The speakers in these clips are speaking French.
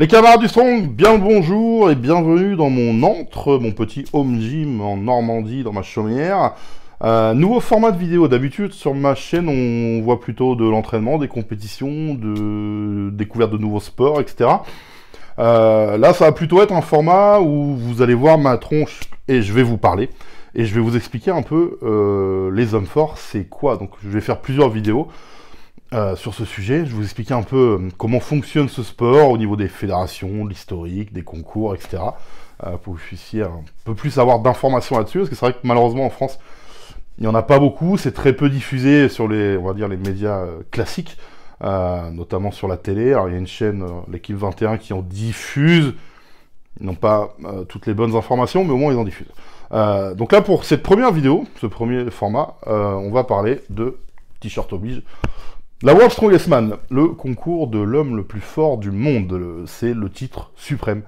Les camarades du Strong, bien le bonjour et bienvenue dans mon antre, mon petit home gym en Normandie, dans ma chaumière. Euh, nouveau format de vidéo. D'habitude, sur ma chaîne, on voit plutôt de l'entraînement, des compétitions, de découvertes de nouveaux sports, etc. Euh, là, ça va plutôt être un format où vous allez voir ma tronche et je vais vous parler. Et je vais vous expliquer un peu euh, les hommes forts, c'est quoi. Donc, je vais faire plusieurs vidéos. Euh, sur ce sujet. Je vais vous expliquer un peu euh, comment fonctionne ce sport au niveau des fédérations, de l'historique, des concours, etc. Euh, pour que vous puissiez un peu plus avoir d'informations là-dessus, parce que c'est vrai que malheureusement en France, il n'y en a pas beaucoup, c'est très peu diffusé sur les, on va dire, les médias classiques, notamment sur la télé. Alors il y a une chaîne, l'équipe 21, qui en diffuse, ils n'ont pas toutes les bonnes informations, mais au moins ils en diffusent. donc là, pour cette première vidéo, ce premier format, on va parler de t-shirt oblige, la World Strongest Man, le concours de l'homme le plus fort du monde, c'est le titre suprême.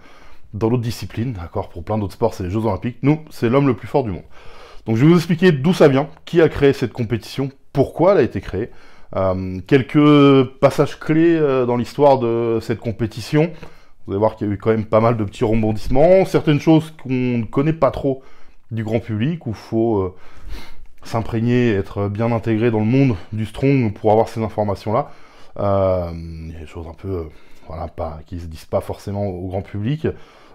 Dans l'autre discipline, d'accord, pour plein d'autres sports, c'est les Jeux Olympiques. Nous, c'est l'homme le plus fort du monde. Donc je vais vous expliquer d'où ça vient, qui a créé cette compétition, pourquoi elle a été créée, euh, quelques passages clés euh, dans l'histoire de cette compétition. Vous allez voir qu'il y a eu quand même pas mal de petits rebondissements, certaines choses qu'on ne connaît pas trop du grand public, où faut euh, s'imprégner, être bien intégré dans le monde du strong pour avoir ces informations-là. Euh, il y a des choses un peu, euh, voilà, pas, qui se disent pas forcément au grand public.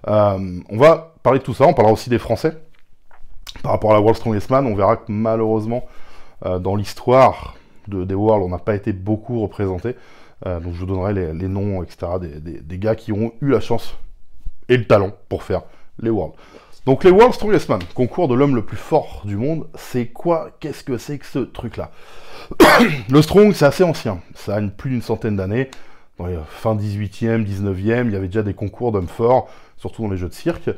Euh, on va parler de tout ça, on parlera aussi des Français. Par rapport à la World Strongest Man, on verra que malheureusement, dans l'histoire de, des Worlds, on n'a pas été beaucoup représenté. donc je vous donnerai les, noms, etc., des, des, gars qui ont eu la chance et le talent pour faire les Worlds. Donc les World Strongest Man, concours de l'homme le plus fort du monde, c'est quoi Qu'est-ce que c'est que ce truc-là Le Strong, c'est assez ancien, ça a plus d'une centaine d'années. Dans les euh, fin 18e, 19e, il y avait déjà des concours d'hommes forts, surtout dans les jeux de cirque.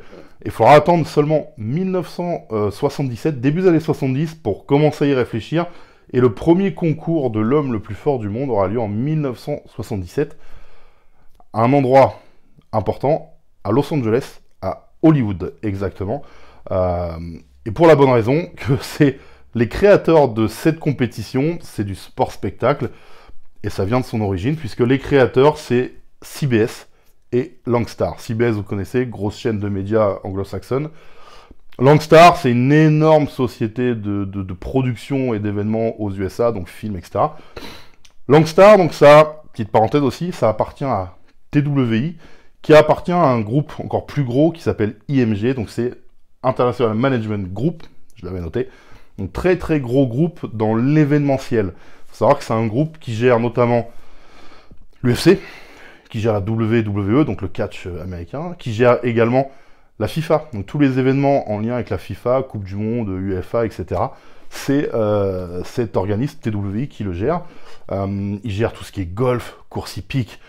Il faudra attendre seulement 1977, début des années 70, pour commencer à y réfléchir. Et le premier concours de l'homme le plus fort du monde aura lieu en 1977, à un endroit important, à Los Angeles, Hollywood, exactement. Euh, et pour la bonne raison que c'est les créateurs de cette compétition, c'est du sport spectacle, et ça vient de son origine, puisque les créateurs, c'est CBS et Langstar. CBS, vous connaissez, grosse chaîne de médias anglo-saxonne. Langstar, c'est une énorme société de, de production et d'événements aux USA, donc films, etc. Langstar, donc ça, petite parenthèse aussi, ça appartient à TWI, qui appartient à un groupe encore plus gros qui s'appelle IMG, donc c'est International Management Group, je l'avais noté, un très très gros groupe dans l'événementiel. Il faut savoir que c'est un groupe qui gère notamment l'UFC, qui gère la WWE, donc le catch euh, américain, qui gère également la FIFA, donc tous les événements en lien avec la FIFA, Coupe du Monde, UEFA, etc. C'est euh, cet organisme TWI qui le gère. Euh, il gère tout ce qui est golf, course hippique,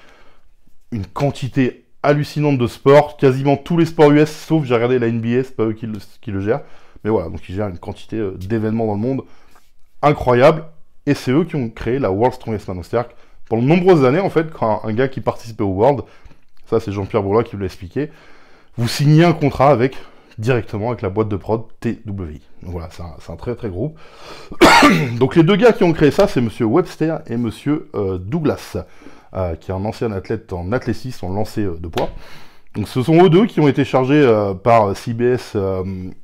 une quantité hallucinante de sport. Quasiment tous les sports US, sauf j'ai regardé la NBA, c'est pas eux qui le, gèrent. Mais voilà, donc ils gèrent une quantité euh, d'événements dans le monde incroyable. Et c'est eux qui ont créé la World Strongest Man. pendant de nombreuses années, en fait, quand un, gars qui participait au World, ça c'est Jean-Pierre Bourlois qui vous l'a expliqué, vous signez un contrat avec directement avec la boîte de prod TWI. Donc voilà, c'est un, très très gros Donc les deux gars qui ont créé ça, c'est Monsieur Webster et Monsieur euh, Douglas. Euh, qui est un ancien athlète en athlétisme, en lancé euh, de poids. Donc ce sont eux deux qui ont été chargés euh, par CBS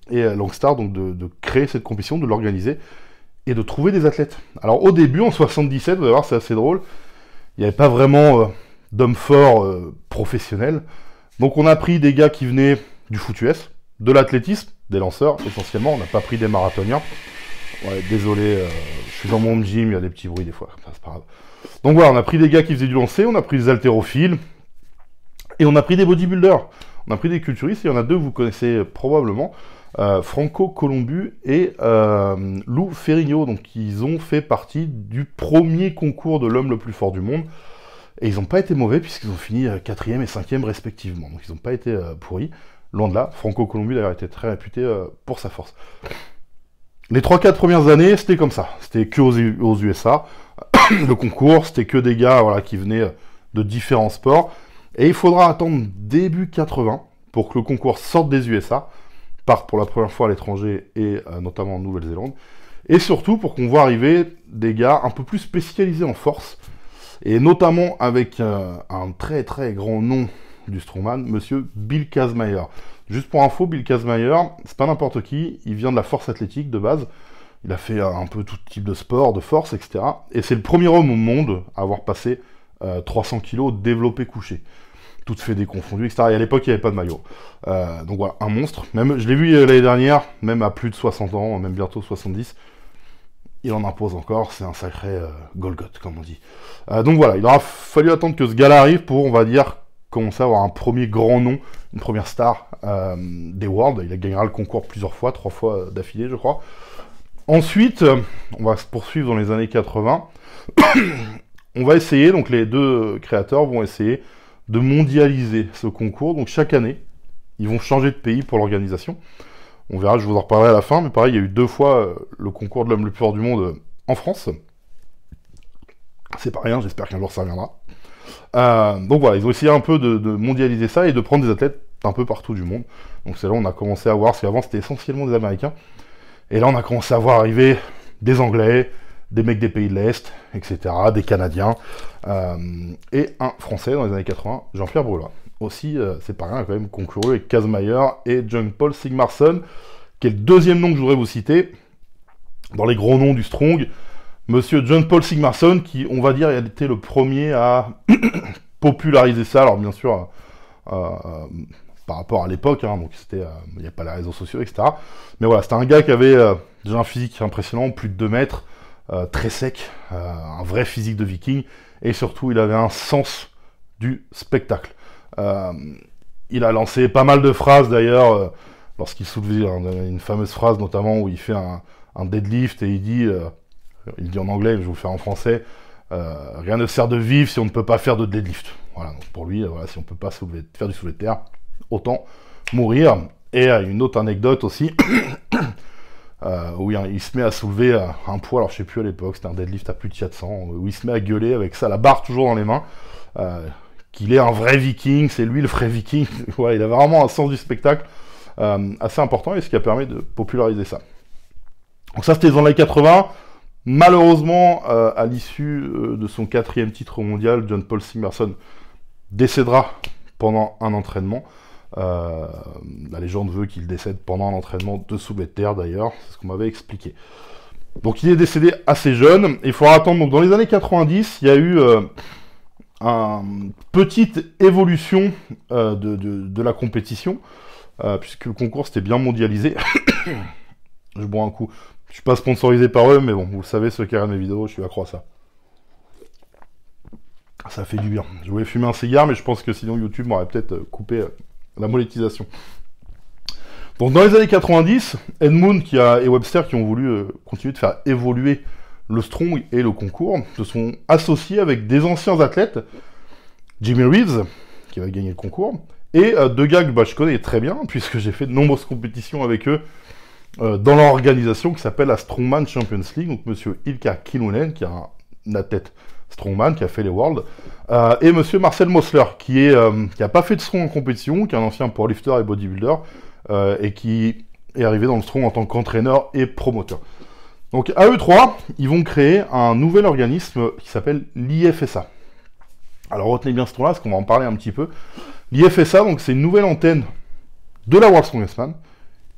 et Longstar donc de, créer cette compétition, de l'organiser et de trouver des athlètes. Alors au début, en 77, vous allez voir, c'est assez drôle, il n'y avait pas vraiment d'hommes forts professionnels. Donc on a pris des gars qui venaient du foot US, de l'athlétisme, des lanceurs essentiellement, on n'a pas pris des marathoniens. Ouais, désolé, je suis dans mon gym, il y a des petits bruits des fois, c'est pas grave. Donc voilà, on a pris des gars qui faisaient du lancer, on a pris des haltérophiles, et on a pris des bodybuilders. On a pris des culturistes, il y en a deux que vous connaissez probablement, euh, Franco Colombu et euh, Lou Ferrigno. Donc ils ont fait partie du premier concours de l'homme le plus fort du monde. Et ils n'ont pas été mauvais puisqu'ils ont fini euh, quatrième et cinquième respectivement. Donc ils n'ont pas été pourris. Loin de là, Franco Colombu d'ailleurs était très réputé pour sa force. Les 3-4 premières années, c'était comme ça. C'était que aux USA. le concours, c'était que des gars voilà, qui venaient euh, de différents sports. Et il faudra attendre début 80 pour que le concours sorte des USA, parte pour la première fois à l'étranger et euh, notamment en Nouvelle-Zélande. Et surtout pour qu'on voit arriver des gars un peu plus spécialisés en force, et notamment avec euh, un très très grand nom du strongman, monsieur Bill Kazmaier. Juste pour info, Bill Kazmaier, c'est pas n'importe qui, il vient de la force athlétique de base, il a fait un peu tout type de sport, de force, etc. Et c'est le premier homme au monde à avoir passé 300 euh, kg développé couché. Toutes fait des etc. Et à l'époque, il n'y avait pas de maillot. Euh, donc voilà, un monstre. Même, je l'ai vu euh, l'année dernière, même à plus de 60 ans, même bientôt 70. Il en impose encore, c'est un sacré Golgot, comme on dit. donc voilà, il aura fallu attendre que ce gars arrive pour, on va dire, commencer à avoir un premier grand nom, une première star des Worlds. Il gagnera le concours plusieurs fois, trois fois d'affilée, je crois. Ensuite, euh, on va se poursuivre dans les années 80. on va essayer, donc les deux créateurs vont essayer de mondialiser ce concours. Donc chaque année, ils vont changer de pays pour l'organisation. On verra, je vous en reparlerai à la fin, mais pareil, il y a eu deux fois euh, le concours de l'homme le plus fort du monde euh, en France. C'est pas rien, j'espère qu'un jour ça reviendra. donc voilà, ils ont essayé un peu de, de, mondialiser ça et de prendre des athlètes un peu partout du monde. Donc c'est là où on a commencé à voir, parce qu'avant c'était essentiellement des Américains. Et là, on a commencé à voir arriver des Anglais, des mecs des pays de l'Est, etc., des Canadiens, euh, et un Français dans les années 80, Jean-Pierre Brulois. Aussi, euh, c'est pas rien, quand même concouru avec Kazmaier et John-Paul Sigmarson, qui est le deuxième nom que je voudrais vous citer, dans les gros noms du Strong, monsieur John-Paul Sigmarsson, qui, on va dire, a été le premier à populariser ça, alors bien sûr, euh, par rapport à l'époque, hein, donc c'était, euh, il n'y a pas les réseaux sociaux, etc. Mais voilà, c'était un gars qui avait euh, déjà un physique impressionnant, plus de 2 mètres, euh, très sec, un vrai physique de viking, et surtout il avait un sens du spectacle. il a lancé pas mal de phrases d'ailleurs, lorsqu'il soulevait hein, une fameuse phrase notamment où il fait un, deadlift et il dit, il dit en anglais, mais je vous le faire en français, rien ne sert de vivre si on ne peut pas faire de deadlift. Voilà, donc pour lui, voilà, si on ne peut pas faire du soulevé de terre, autant mourir. Et euh, une autre anecdote aussi, euh, où il, se met à soulever euh, un poids, alors je sais plus à l'époque, c'était un deadlift à plus de 400, où il se met à gueuler avec ça, la barre toujours dans les mains, qu'il est un vrai viking, c'est lui le vrai viking, il a vraiment un sens du spectacle assez important, et ce qui a permis de populariser ça. Donc ça c'était dans les 80, malheureusement, à l'issue de son quatrième titre mondial, John Paul Simerson décédera pendant un entraînement, euh, la légende veut qu'il décède pendant l'entraînement de Terre d'ailleurs, c'est ce qu'on m'avait expliqué. Donc il est décédé assez jeune, il faudra attendre, donc dans les années 90, il y a eu euh, une petite évolution euh, de, la compétition, puisque le concours c'était bien mondialisé. je bois un coup, je suis pas sponsorisé par eux, mais bon, vous le savez, ceux qui regardent mes vidéos, je suis accro à ça. Ça fait du bien. Je voulais fumer un cigare, mais je pense que sinon YouTube m'aurait peut-être coupé la monétisation. Donc dans les années 90, Edmund qui a, et Webster qui ont voulu euh, continuer de faire évoluer le Strong et le concours se sont associés avec des anciens athlètes, Jimmy Reeves, qui va gagner le concours, et deux gars que je connais très bien, puisque j'ai fait de nombreuses compétitions avec eux euh, dans l'organisation qui s'appelle la Strongman Champions League, donc monsieur Ilka Kilunen, qui est la tête strongman qui a fait les Worlds, euh, et monsieur Marcel Mosler, qui est euh, a pas fait de strong en compétition, qui est un ancien powerlifter et bodybuilder, euh, et qui est arrivé dans le strong en tant qu'entraîneur et promoteur. Donc à eux trois, ils vont créer un nouvel organisme qui s'appelle l'IFSA. Alors retenez bien ce nom-là, parce qu'on va en parler un petit peu. L'IFSA, donc c'est une nouvelle antenne de la World Strongest Man,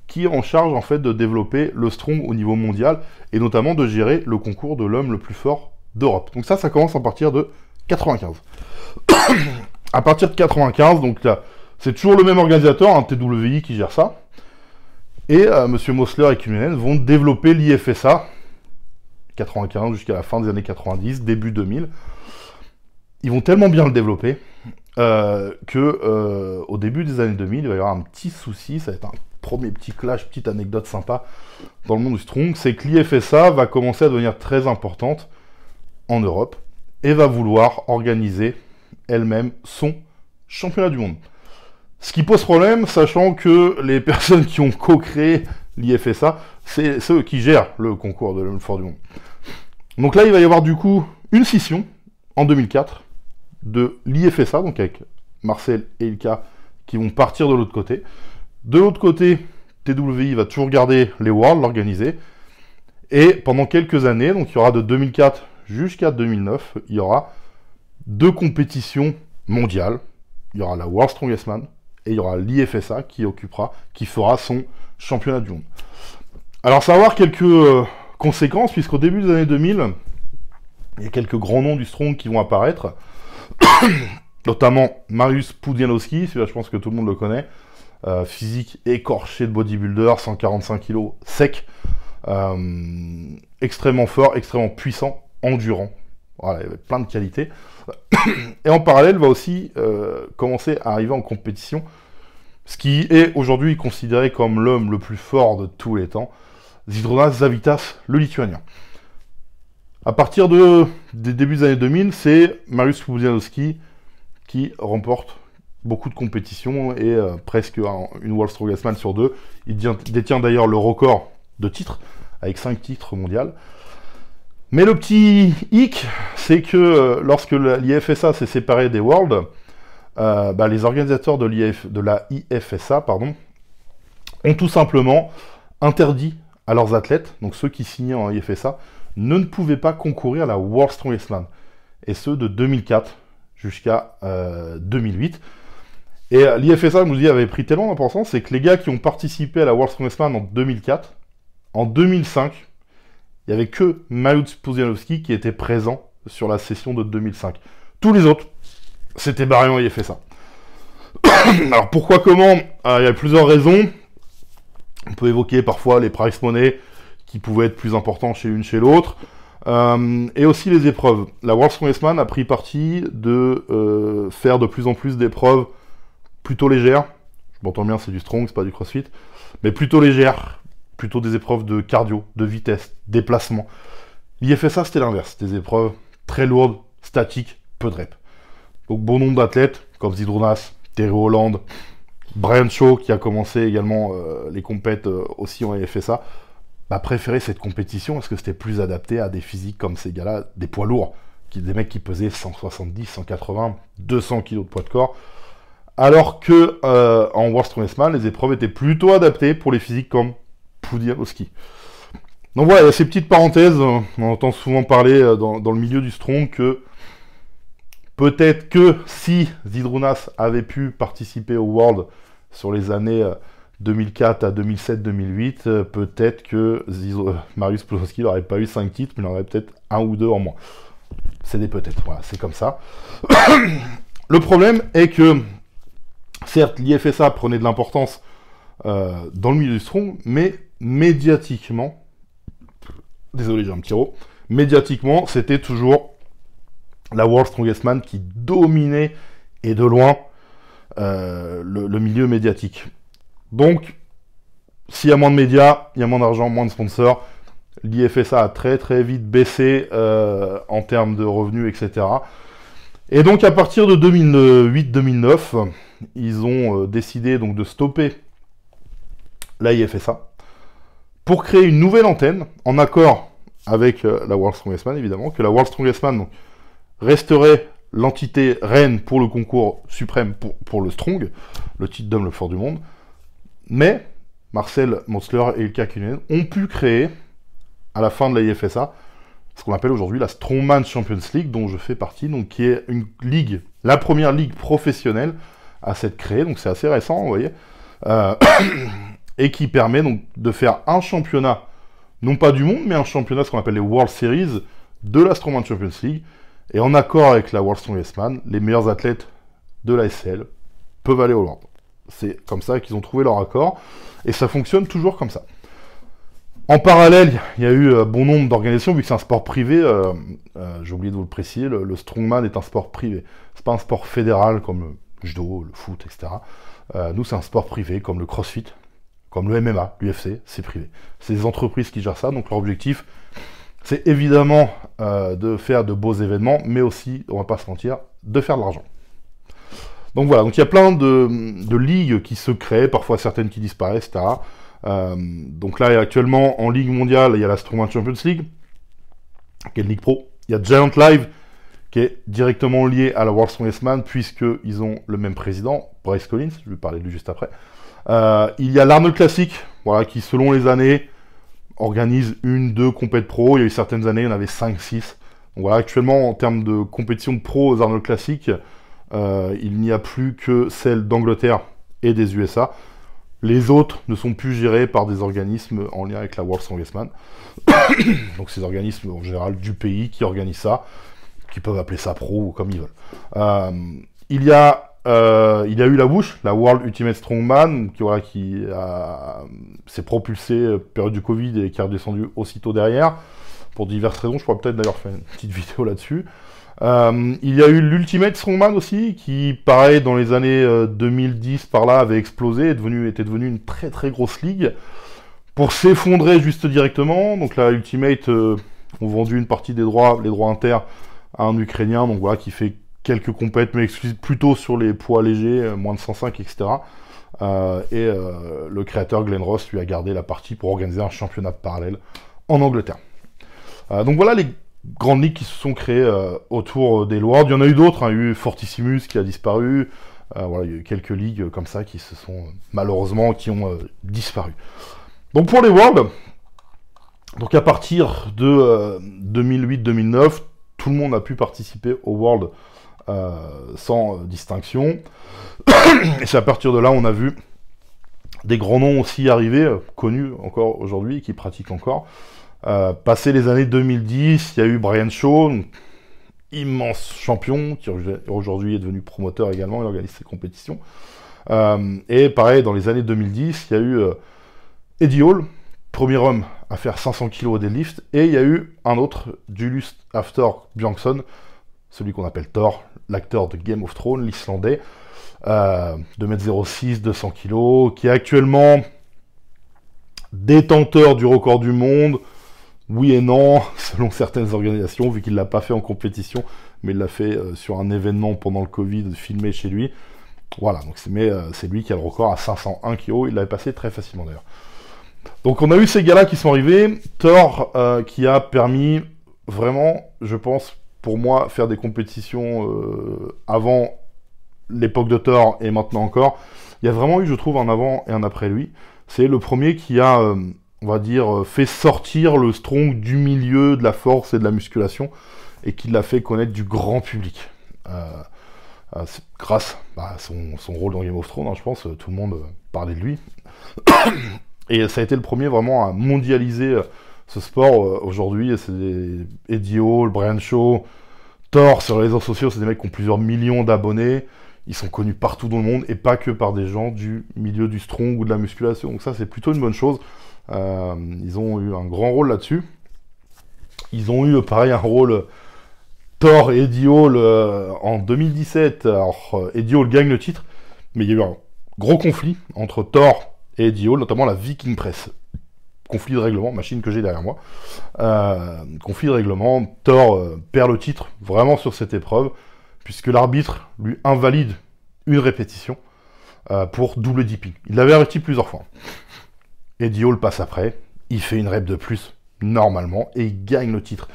qui est en charge en fait de développer le strong au niveau mondial et notamment de gérer le concours de l'homme le plus fort donc ça, ça commence à partir de 95. à partir de 95, donc là, c'est toujours le même organisateur, un TWI qui gère ça. Et Monsieur M. Mosler et Kumenen vont développer l'IFSA 95 jusqu'à la fin des années 90, début 2000. Ils vont tellement bien le développer euh, que euh, au début des années 2000, il va y avoir un petit souci, ça va être un premier petit clash, petite anecdote sympa dans le monde du Strong, c'est que l'IFSA va commencer à devenir très importante en Europe et va vouloir organiser elle-même son championnat du monde. Ce qui pose problème, sachant que les personnes qui ont co-créé l'IFSA, c'est ceux qui gèrent le concours de l'homme fort du monde. Donc là, il va y avoir du coup une scission en 2004 de l'IFSA, donc avec Marcel et Ilka qui vont partir de l'autre côté. De l'autre côté, TWI va toujours garder les Worlds, l'organiser. Et pendant quelques années, donc il y aura de 2004 jusqu'à 2009, il y aura deux compétitions mondiales. Il y aura la World Strongest Man et il y aura l'IFSA qui occupera, qui fera son championnat du monde. Alors ça va avoir quelques euh, conséquences puisqu'au début des années 2000, il y a quelques grands noms du strong qui vont apparaître, notamment Marius Pudzianowski, celui-là je pense que tout le monde le connaît, euh, physique écorché de bodybuilder, 145 kg sec, euh, extrêmement fort, extrêmement puissant, endurant. Voilà, il y avait plein de qualités. Et en parallèle, va aussi euh, commencer à arriver en compétition, ce qui est aujourd'hui considéré comme l'homme le plus fort de tous les temps, Zidronas Zavitas, le lituanien. À partir de, des débuts des années 2000, c'est Marius Pudzianowski qui remporte beaucoup de compétitions et euh, presque une World Strongest sur deux. Il détient d'ailleurs le record de titres avec cinq titres mondiaux. Mais le petit hic, c'est que euh, lorsque l'IFSA s'est séparé des Worlds, euh, bah, les organisateurs de, l'IF, de la IFSA pardon, ont tout simplement interdit à leurs athlètes, donc ceux qui signaient en IFSA, ne, ne pouvaient pas concourir à la World Strongest Et ce, de 2004 jusqu'à 2008. Euh, Et l'IFSA, je vous dis, avait pris tellement d'importance, c'est que les gars qui ont participé à la World Strongest en 2004, en 2005, il n'y avait que Malutz Puzianowski qui était présent sur la session de 2005. Tous les autres, c'était Barion et fait ça. Alors pourquoi, comment euh, Il y a plusieurs raisons. On peut évoquer parfois les price money qui pouvaient être plus importants chez l'une chez l'autre. Euh, et aussi les épreuves. La World Man a pris parti de euh, faire de plus en plus d'épreuves plutôt légères. Je m'entends bien, c'est du strong, c'est pas du crossfit. Mais plutôt légères plutôt des épreuves de cardio, de vitesse, déplacement. L'IFSA, c'était l'inverse, des épreuves très lourdes, statiques, peu de rep. Donc bon nombre d'athlètes, comme Zidronas, Terry Hollande, Brian Shaw, qui a commencé également euh, les compètes euh, aussi en IFSA, bah, préféraient cette compétition parce que c'était plus adapté à des physiques comme ces gars-là, des poids lourds, des mecs qui pesaient 170, 180, 200 kg de poids de corps. Alors que euh, en World Strongest Man, les épreuves étaient plutôt adaptées pour les physiques comme ski Donc voilà, ces petites parenthèses, euh, on entend souvent parler euh, dans, le milieu du Strong que peut-être que si Zidrunas avait pu participer au World sur les années 2004 euh, à 2007-2008, peut-être que Marius Podolski n'aurait pas eu 5 titres, mais il en aurait peut-être un ou deux en moins. C'est des peut-être, voilà, c'est comme ça. Le problème est que, certes, l'IFSA prenait de l'importance dans le milieu du strong, mais médiatiquement, désolé j'ai un petit médiatiquement c'était toujours la World Strongest Man qui dominait et de loin euh, le, milieu médiatique. Donc, s'il y a moins de médias, il y a moins d'argent, moins de sponsors. L'IFSA a très très vite baissé euh, en termes de revenus, etc. Et donc à partir de 2008-2009, ils ont euh, décidé donc de stopper l'IFSA pour créer une nouvelle antenne, en accord avec euh, la World Strongest Man, évidemment, que la World Strongest Man donc, resterait l'entité reine pour le concours suprême pour, le Strong, le titre d'homme le fort du monde. Mais Marcel Motzler et Ilka Kunen ont pu créer, à la fin de la IFSA, ce qu'on appelle aujourd'hui la Strongman Champions League, dont je fais partie, donc qui est une ligue, la première ligue professionnelle à s'être créée, donc c'est assez récent, vous voyez. Euh et qui permet donc de faire un championnat, non pas du monde, mais un championnat, ce qu'on appelle les World Series, de la Strongman Champions League. Et en accord avec la World Strongest Man, les meilleurs athlètes de la SL peuvent aller au World. C'est comme ça qu'ils ont trouvé leur accord, et ça fonctionne toujours comme ça. En parallèle, il y a eu euh, bon nombre d'organisations, vu que c'est un sport privé, euh, euh, j'ai oublié de vous le préciser, le, strongman est un sport privé. C'est pas un sport fédéral comme le judo, le foot, etc. nous, c'est un sport privé comme le crossfit, comme le MMA, l'UFC, c'est privé. C'est les entreprises qui gèrent ça, donc leur objectif, c'est évidemment euh, de faire de beaux événements, mais aussi, on va pas se mentir, de faire de l'argent. Donc voilà, donc il y a plein de, ligues qui se créent, parfois certaines qui disparaissent, etc. Euh, donc là, actuellement, en Ligue mondiale, il y a la Strongman Champions League, qui est une ligue pro. Il y a Giant Live, qui est directement lié à la World Strongest Man, puisqu'ils ont le même président, Bryce Collins, je vais parler de lui juste après. Euh, il y a l'Arnold Classic, voilà, qui selon les années organise une, deux compétitions pro. Il y a eu certaines années, il y en avait 5, 6. voilà, actuellement, en termes de compétition pro aux Arnold Classic, euh, il n'y a plus que celle d'Angleterre et des USA. Les autres ne sont plus gérées par des organismes en lien avec la World Strongestman. Donc ces organismes en général du pays qui organisent ça, qui peuvent appeler ça pro ou comme ils veulent. Euh, il y a il euh, il a eu la bouche, la World Ultimate Strongman, qui, voilà, qui s'est propulsé euh, période du Covid et qui a redescendu aussitôt derrière, pour diverses raisons. Je pourrais peut-être d'ailleurs faire une petite vidéo là-dessus. Euh, il y a eu l'Ultimate Strongman aussi, qui, pareil, dans les années 2010 par là, avait explosé, était devenu une très très grosse ligue, pour s'effondrer juste directement. Donc la Ultimate ont vendu une partie des droits, les droits inter, à un Ukrainien, donc voilà, qui fait quelques compètes, mais plutôt sur les poids légers, euh, moins de 105, etc. et euh, euh, le créateur Glenn Ross lui a gardé la partie pour organiser un championnat parallèle en Angleterre. donc voilà les grandes ligues qui se sont créées autour des Worlds. Il y en a eu d'autres, hein. il y a eu Fortissimus qui a disparu. il y a eu quelques ligues comme ça qui se sont malheureusement qui ont disparu. Donc pour les Worlds, donc à partir de 2008-2009, tout le monde a pu participer aux world euh, sans euh, distinction. Et c'est à partir de là, on a vu des grands noms aussi arriver, euh, connus encore aujourd'hui, qui pratiquent encore. Euh, passé les années 2010, il y a eu Brian Shaw, immense champion, qui aujourd'hui est devenu promoteur également, il organise ses compétitions. et pareil, dans les années 2010, il y a eu Eddie Hall, premier homme à faire 500 kg au deadlift, et il y a eu un autre, Julius After Bjornsson, celui qu'on appelle Thor, l'acteur de Game of Thrones, l'Islandais, euh, 2m06, 200 kg, qui est actuellement détenteur du record du monde. Oui et non, selon certaines organisations, vu qu'il ne l'a pas fait en compétition, mais il l'a fait euh, sur un événement pendant le Covid, filmé chez lui. Voilà, donc c'est, euh, c'est lui qui a le record à 501 kg, il l'avait passé très facilement d'ailleurs. Donc on a eu ces gars-là qui sont arrivés, Thor euh, qui a permis vraiment, je pense, pour moi, faire des compétitions euh, avant l'époque de Thor et maintenant encore, il y a vraiment eu, je trouve, un avant et un après lui. C'est le premier qui a, euh, on va dire, euh, fait sortir le strong du milieu de la force et de la musculation et qui l'a fait connaître du grand public. grâce bah, à son, rôle dans Game of Thrones, hein, je pense, tout le monde parlait de lui. et ça a été le premier vraiment à mondialiser ce sport euh, aujourd'hui, c'est Eddie Hall, Brian Shaw, Thor sur les réseaux sociaux, c'est des mecs qui ont plusieurs millions d'abonnés. Ils sont connus partout dans le monde et pas que par des gens du milieu du strong ou de la musculation. Donc ça, c'est plutôt une bonne chose. Euh, ils ont eu un grand rôle là-dessus. Ils ont eu pareil un rôle Thor et Eddie Hall en 2017. Alors euh, Eddie Hall gagne le titre, mais il y a eu un gros conflit entre Thor et Eddie Hall, notamment la Viking Press conflit de règlement, machine que j'ai derrière moi. Euh, conflit de règlement, Thor euh, perd le titre vraiment sur cette épreuve, puisque l'arbitre lui invalide une répétition euh, pour double dipping. Il l'avait arrêté plusieurs fois. Eddie Hall passe après, il fait une rep de plus, normalement, et il gagne le titre.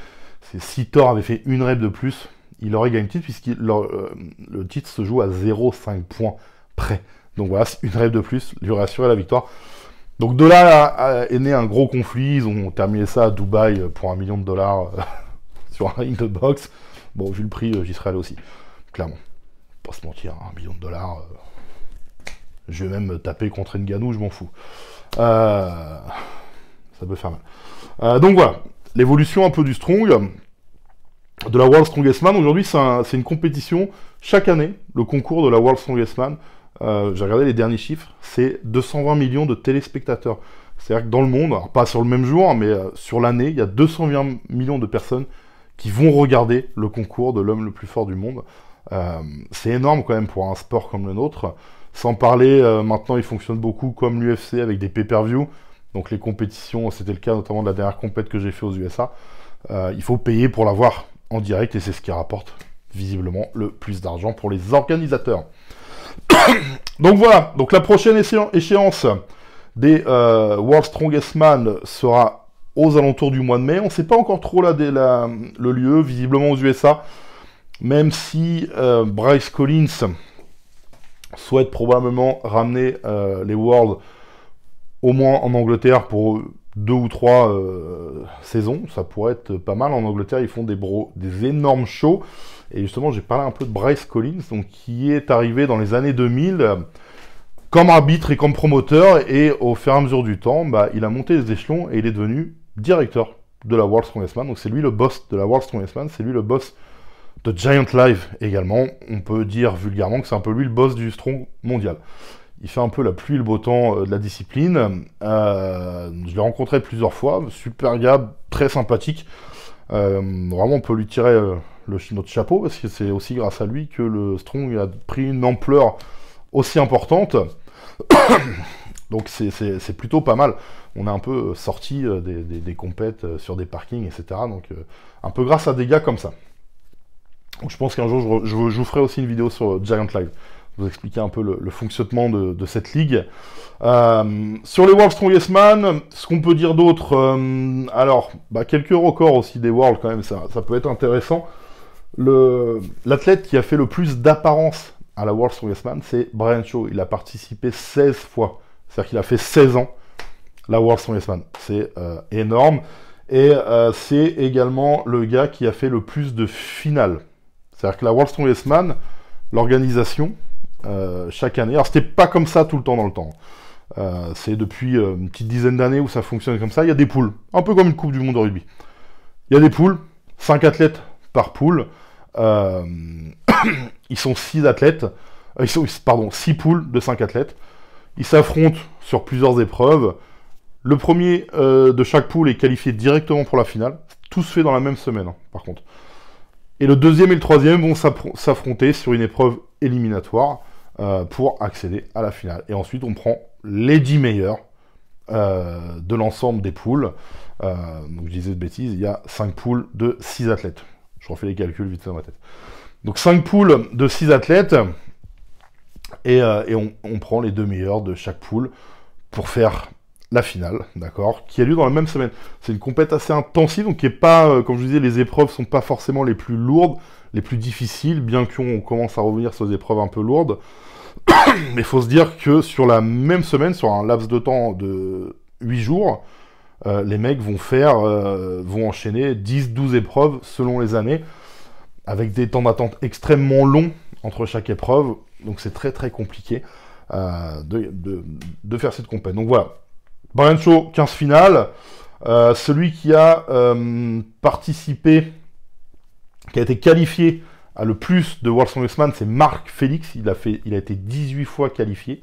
Si Thor avait fait une rep de plus, il aurait gagné le titre, puisque le titre se joue à 0,5 points près. Donc voilà, une rêve de plus lui assuré la victoire. Donc de là est né un gros conflit, ils ont terminé ça à Dubaï euh, pour un million de dollars euh, sur un ring de boxe. Bon, vu le prix, euh, j'y serais allé aussi, clairement. Pas se mentir, un million de dollars, je vais même taper contre Nganou, je m'en fous. ça peut faire mal. donc voilà, l'évolution un peu du Strong, de la World Strongest Man. Aujourd'hui, c'est une compétition chaque année, le concours de la World Strongest Man. Euh, j'ai regardé les derniers chiffres, c'est 220 millions de téléspectateurs. C'est-à-dire que dans le monde, pas sur le même jour, hein, mais euh, sur l'année, il y a 220 millions de personnes qui vont regarder le concours de l'homme le plus fort du monde. Euh, c'est énorme quand même pour un sport comme le nôtre. Sans parler, maintenant, il fonctionne beaucoup comme l'UFC avec des pay-per-view. Donc les compétitions, c'était le cas notamment de la dernière compète que j'ai fait aux USA. il faut payer pour la voir en direct et c'est ce qui rapporte visiblement le plus d'argent pour les organisateurs. Donc voilà, donc la prochaine échéance des euh, World Strongest Man sera aux alentours du mois de mai. On ne sait pas encore trop là, le lieu, visiblement aux USA, même si euh, Bryce Collins souhaite probablement ramener euh, les Worlds au moins en Angleterre pour deux ou trois euh, saisons, ça pourrait être pas mal. En Angleterre, ils font des, bro des énormes shows. Et justement, j'ai parlé un peu de Bryce Collins, donc, qui est arrivé dans les années 2000 euh, comme arbitre et comme promoteur. Et au fur et à mesure du temps, bah, il a monté les échelons et il est devenu directeur de la World Strongest Man. Donc c'est lui le boss de la World Strongest Man, c'est lui le boss de Giant Live également. On peut dire vulgairement que c'est un peu lui le boss du Strong mondial. Il fait un peu la pluie le beau temps euh, de la discipline. Euh, je l'ai rencontré plusieurs fois. Super gars, très sympathique. Euh, vraiment, on peut lui tirer notre chapeau parce que c'est aussi grâce à lui que le Strong a pris une ampleur aussi importante. Donc c'est plutôt pas mal. On est un peu sorti des, des, compètes sur des parkings, etc. Donc un peu grâce à des gars comme ça. je pense qu'un jour je, vous ferai aussi une vidéo sur Giant Live vous expliquer un peu le, fonctionnement de, cette ligue. Euh, sur les World Strongest Man, ce qu'on peut dire d'autre, euh, alors, bah, quelques records aussi des Worlds quand même, ça, peut être intéressant. L'athlète qui a fait le plus d'apparence à la World Strongest Man, c'est Brian Shaw. Il a participé 16 fois, c'est-à-dire qu'il a fait 16 ans la World Strongest Man. C'est euh, énorme. Et c'est également le gars qui a fait le plus de finales. C'est-à-dire que la World Strongest Man, l'organisation, euh, chaque année. Alors c'était pas comme ça tout le temps dans le temps. Euh, c'est depuis euh, une petite dizaine d'années où ça fonctionne comme ça. Il y a des poules, un peu comme une Coupe du Monde de rugby. Il y a des poules, 5 athlètes par poule. ils sont 6 athlètes, sont, pardon, 6 poules de 5 athlètes. Ils s'affrontent sur plusieurs épreuves. Le premier de chaque poule est qualifié directement pour la finale. Tout se fait dans la même semaine, hein, par contre. Et le deuxième et le troisième vont s'affronter sur une épreuve éliminatoire. Euh, pour accéder à la finale. Et ensuite, on prend les 10 meilleurs de l'ensemble des poules. Euh, donc, je disais de bêtises, il y a 5 poules de 6 athlètes. Je refais les calculs vite dans ma tête. Donc, 5 poules de 6 athlètes. Et, euh, on, prend les deux meilleurs de chaque poule pour faire la finale, d'accord, qui a lieu dans la même semaine. C'est une compète assez intensive, donc qui est pas, comme je vous disais, les épreuves sont pas forcément les plus lourdes, les plus difficiles, bien qu'on commence à revenir sur des épreuves un peu lourdes. Mais il faut se dire que sur la même semaine, sur un laps de temps de 8 jours, euh, les mecs vont faire, euh, vont enchaîner 10-12 épreuves selon les années, avec des temps d'attente extrêmement longs entre chaque épreuve, donc c'est très très compliqué euh, de, faire cette compète. Donc voilà, Brian Shaw, 15 finales, celui qui a participé, qui a été qualifié ah, le plus de World Strongest c'est Marc Félix. Il a, fait, il a été 18 fois qualifié.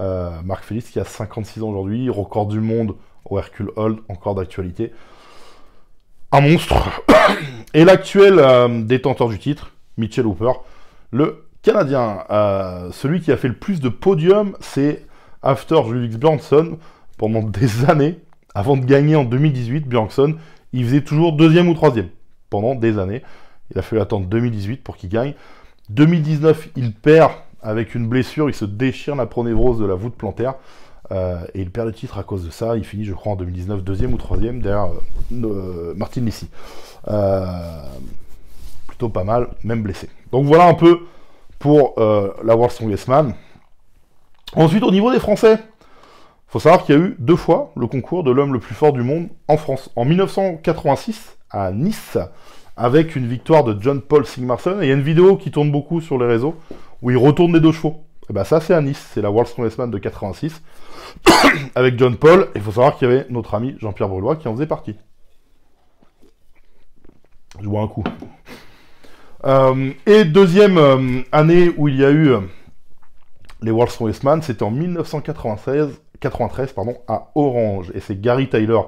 Euh, Marc Félix qui a 56 ans aujourd'hui, record du monde au Hercule Hold, encore d'actualité. Un monstre. Et l'actuel euh, détenteur du titre, Mitchell Hooper, le Canadien. Euh, celui qui a fait le plus de podiums, c'est After Julius Bjornsson pendant des années. Avant de gagner en 2018, Bjornsson, il faisait toujours deuxième ou troisième pendant des années. Il a fallu attendre 2018 pour qu'il gagne. 2019, il perd avec une blessure, il se déchire la pronévrose de la voûte plantaire. Euh, et il perd le titre à cause de ça. Il finit, je crois, en 2019, deuxième ou troisième derrière euh, euh, Martin Lissi. plutôt pas mal, même blessé. Donc voilà un peu pour la World Strongest Man. Ensuite, au niveau des Français, faut savoir qu'il y a eu deux fois le concours de l'homme le plus fort du monde en France. En 1986, à Nice, avec une victoire de John Paul Sigmarsson. Et il y a une vidéo qui tourne beaucoup sur les réseaux où il retourne les deux chevaux. Et eh bien ça, c'est à Nice, c'est la World Strongest Man de 86 avec John Paul. Et Il faut savoir qu'il y avait notre ami Jean-Pierre Brulois qui en faisait partie. Je vois un coup. Euh, et deuxième euh, année où il y a eu euh, les World Strongest Man, c'était en 1996, 93 pardon, à Orange. Et c'est Gary Tyler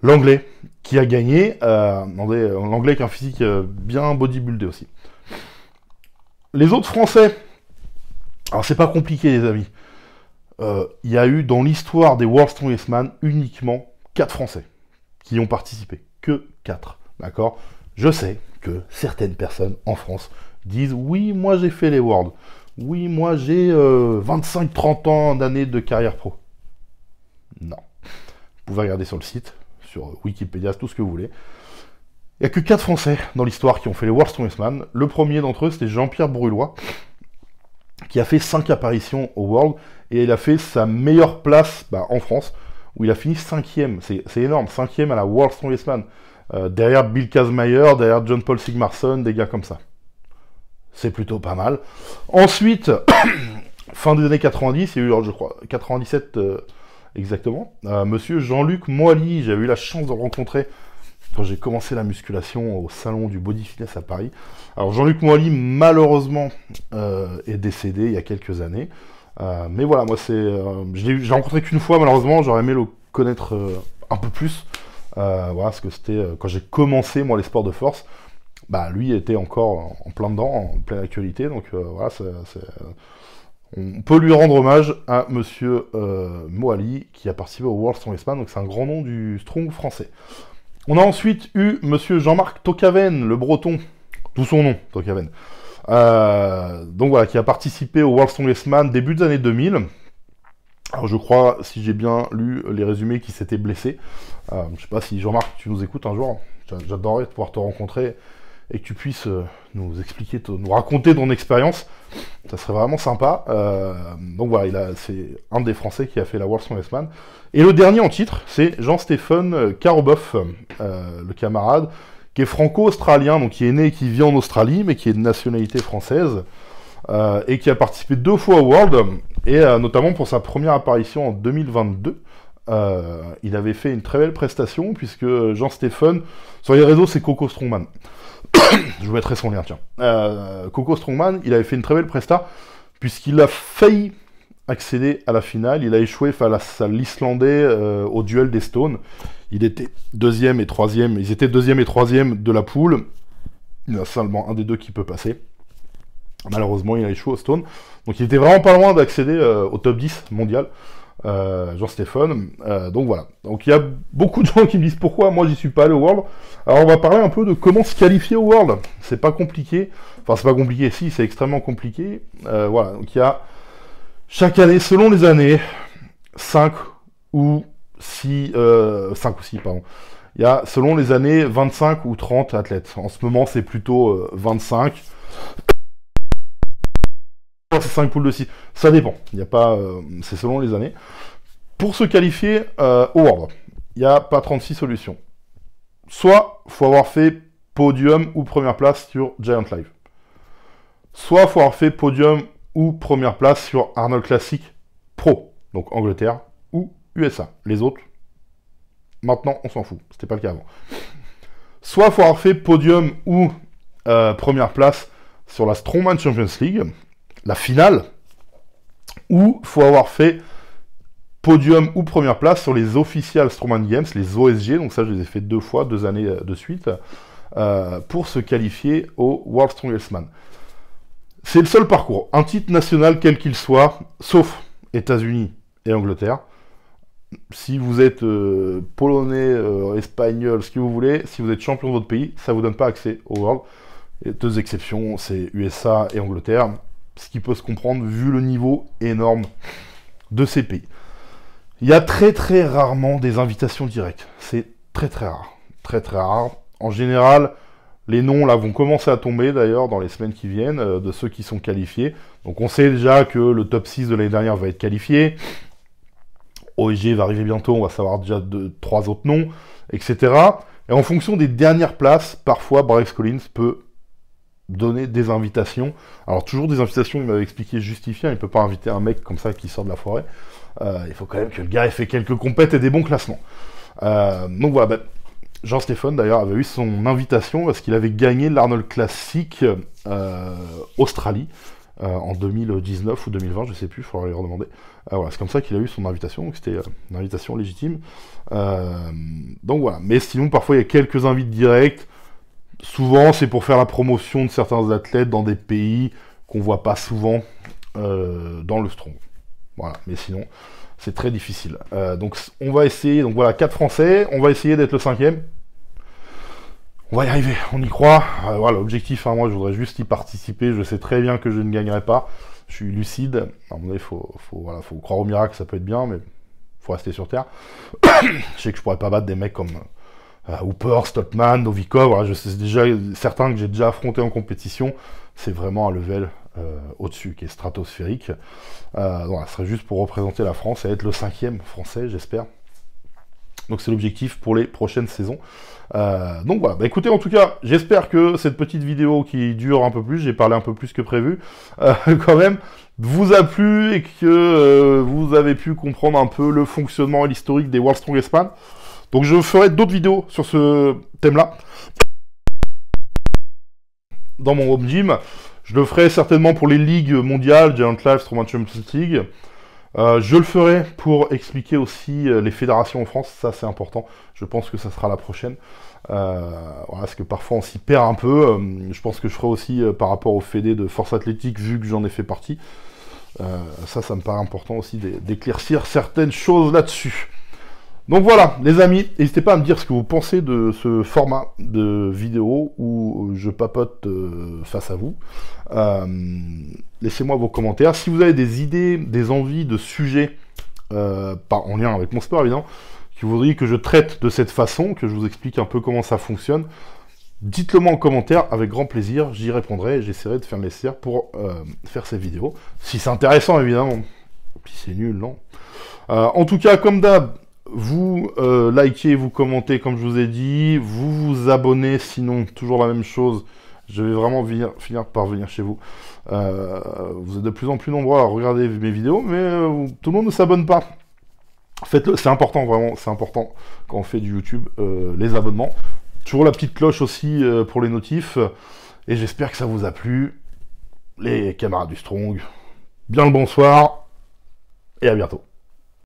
L'anglais, qui a gagné, euh, euh, l'anglais l'anglais a un physique euh, bien bodybuildé aussi. Les autres français, alors c'est pas compliqué les amis, il y a eu dans l'histoire des World Strongest Man uniquement 4 français qui ont participé, que 4, d'accord Je sais que certaines personnes en France disent oui, moi j'ai fait les Worlds, oui, moi j'ai 25-30 ans d'années de carrière pro. Non. Vous pouvez regarder sur le site, sur Wikipédia, tout ce que vous voulez. Il n'y a que quatre Français dans l'histoire qui ont fait les World Strongest Man. Le premier d'entre eux, c'était Jean-Pierre Brulois, qui a fait cinq apparitions au World, et il a fait sa meilleure place bah, en France, où il a fini 5ème. C'est énorme, 5 à la World Strongest Man. Euh, derrière Bill Kazmaier, derrière John Paul Sigmarsson, des gars comme ça. C'est plutôt pas mal. Ensuite, fin des années 90, il y a eu, je crois, 97, Exactement. Euh, monsieur Jean-Luc Moali, j'ai eu la chance de le rencontrer quand j'ai commencé la musculation au salon du Body Fitness à Paris. Alors Jean-Luc Moali malheureusement, euh, est décédé il y a quelques années. Euh, mais voilà, moi c'est, j'ai rencontré qu'une fois malheureusement. J'aurais aimé le connaître un peu plus. voilà, parce que c'était quand j'ai commencé moi les sports de force. Bah, lui était encore en plein dedans, en pleine actualité. Donc voilà, c'est on peut lui rendre hommage à Monsieur euh, Moali, qui a participé au World Strongest Man, donc c'est un grand nom du strong français. On a ensuite eu Monsieur Jean-Marc Tocaven, le breton, d'où son nom, Tocaven. Euh, donc voilà, qui a participé au World Strongest Man début des années 2000. Alors je crois, si j'ai bien lu les résumés, qu'il s'était blessé. Euh, je sais pas si Jean-Marc, tu nous écoutes un jour. J'adorerais pouvoir te rencontrer et que tu puisses euh, nous expliquer, nous raconter ton expérience, ça serait vraiment sympa. Euh, donc voilà, c'est un des Français qui a fait la World Strongest Man. Et le dernier en titre, c'est Jean-Stéphane Karoboff, euh, le camarade, qui est franco-australien, donc qui est né et qui vit en Australie, mais qui est de nationalité française, et qui a participé deux fois au World, et notamment pour sa première apparition en 2022. il avait fait une très belle prestation, puisque Jean-Stéphane, sur les réseaux, c'est Coco Strongman. je vous mettrai son lien, tiens. Euh, Coco Strongman, il avait fait une très belle presta, puisqu'il a failli accéder à la finale. Il a échoué face à l'Islandais euh, au duel des Stones. Il était deuxième et troisième. Ils étaient deuxième et troisième de la poule. Il y a seulement un des deux qui peut passer. Malheureusement, il a échoué au Stone. Donc il était vraiment pas loin d'accéder euh, au top 10 mondial. Jean euh, Stéphane. Euh, donc voilà. Donc il y a beaucoup de gens qui me disent pourquoi moi j'y suis pas allé au World. Alors on va parler un peu de comment se qualifier au World. C'est pas compliqué. Enfin c'est pas compliqué. Si c'est extrêmement compliqué. Euh, voilà. Donc il y a chaque année, selon les années, 5 ou 6, 5 ou 6 pardon. Il y a selon les années 25 ou 30 athlètes. En ce moment c'est plutôt 25 c'est 5 poules de 6. Ça dépend. Il a pas, euh, c'est selon les années. Pour se qualifier euh, au World, il n'y a pas 36 solutions. Soit faut avoir fait podium ou première place sur Giant Live. Soit faut avoir fait podium ou première place sur Arnold Classic Pro, donc Angleterre ou USA. Les autres, maintenant on s'en fout. C'était pas le cas avant. Soit faut avoir fait podium ou euh, première place sur la Strongman Champions League, la finale, où faut avoir fait podium ou première place sur les officiels Strongman Games, les OSG, donc ça je les ai fait deux fois, deux années euh, de suite, euh, pour se qualifier au World Strongest Man. C'est le seul parcours, un titre national quel qu'il soit, sauf États-Unis et Angleterre. Si vous êtes euh, polonais, espagnol, ce que vous voulez, si vous êtes champion de votre pays, ça ne vous donne pas accès au World. deux exceptions, c'est USA et Angleterre. Ce qui peut se comprendre vu le niveau énorme de ces Il y a très très rarement des invitations directes. C'est très très rare. Très très rare. En général, les noms là vont commencer à tomber d'ailleurs dans les semaines qui viennent euh, de ceux qui sont qualifiés. Donc on sait déjà que le top 6 de l'année dernière va être qualifié. OEG va arriver bientôt, on va savoir déjà de trois autres noms, etc. Et en fonction des dernières places, parfois Bryce Collins peut donner des invitations. Alors toujours des invitations, il m'avait expliqué justifié, hein. il peut pas inviter un mec comme ça qui sort de la forêt. Euh, il faut quand même que le gars ait fait quelques compètes et des bons classements. Euh, donc voilà, ben, Jean Stéphane d'ailleurs avait eu son invitation parce qu'il avait gagné l'Arnold Classic euh, Australie en 2019 ou 2020, je sais plus, il faudra lui redemander. c'est comme ça qu'il a eu son invitation, donc c'était une invitation légitime. donc voilà, mais sinon parfois il y a quelques invites directs souvent, c'est pour faire la promotion de certains athlètes dans des pays qu'on voit pas souvent euh, dans le strong. Voilà, mais sinon, c'est très difficile. Euh, donc, on va essayer, donc voilà, 4 Français, on va essayer d'être le cinquième. On va y arriver, on y croit. Euh, voilà, l'objectif, hein, moi, je voudrais juste y participer. Je sais très bien que je ne gagnerai pas. Je suis lucide. À faut, faut croire au miracle, ça peut être bien, mais faut rester sur terre. je sais que je pourrais pas battre des mecs comme euh, Hooper, Stopman, Novikov, voilà, je sais déjà certains que j'ai déjà affronté en compétition, c'est vraiment un level euh, au-dessus, qui est stratosphérique. Euh, voilà, ce serait juste pour représenter la France et être le cinquième français, j'espère. Donc c'est l'objectif pour les prochaines saisons. donc voilà, bah écoutez, en tout cas, j'espère que cette petite vidéo qui dure un peu plus, j'ai parlé un peu plus que prévu, quand même, vous a plu et que vous avez pu comprendre un peu le fonctionnement et l'historique des World Strongest Man. Donc je ferai d'autres vidéos sur ce thème-là. Dans mon home gym. Je le ferai certainement pour les ligues mondiales, Giant Life, Stroman Champions League. Euh, je le ferai pour expliquer aussi euh, les fédérations en France, ça c'est important, je pense que ça sera la prochaine. Euh, voilà, parce que parfois on s'y perd un peu, je pense que je ferai aussi par rapport aux fédés de force athlétique vu que j'en ai fait partie. ça, ça me paraît important aussi d'éclaircir certaines choses là-dessus. Donc voilà, les amis, n'hésitez pas à me dire ce que vous pensez de ce format de vidéo où je papote euh, face à vous. Euh, laissez-moi vos commentaires. Si vous avez des idées, des envies de sujets, euh, pas en lien avec mon sport évidemment, qui voudriez que je traite de cette façon, que je vous explique un peu comment ça fonctionne, dites-le moi en commentaire avec grand plaisir, j'y répondrai et j'essaierai de faire mes serres pour faire ces vidéos. Si c'est intéressant évidemment, puis c'est nul, non En tout cas, comme d'hab, vous euh, likez, vous commentez comme je vous ai dit, vous vous abonnez, sinon toujours la même chose. Je vais vraiment finir par venir chez vous. Euh, vous êtes de plus en plus nombreux à regarder mes vidéos, mais euh, tout le monde ne s'abonne pas. Faites-le, c'est important vraiment, c'est important quand on fait du YouTube, les abonnements. Toujours la petite cloche aussi pour les notifs. Et j'espère que ça vous a plu. Les camarades du Strong, bien le bonsoir et à bientôt.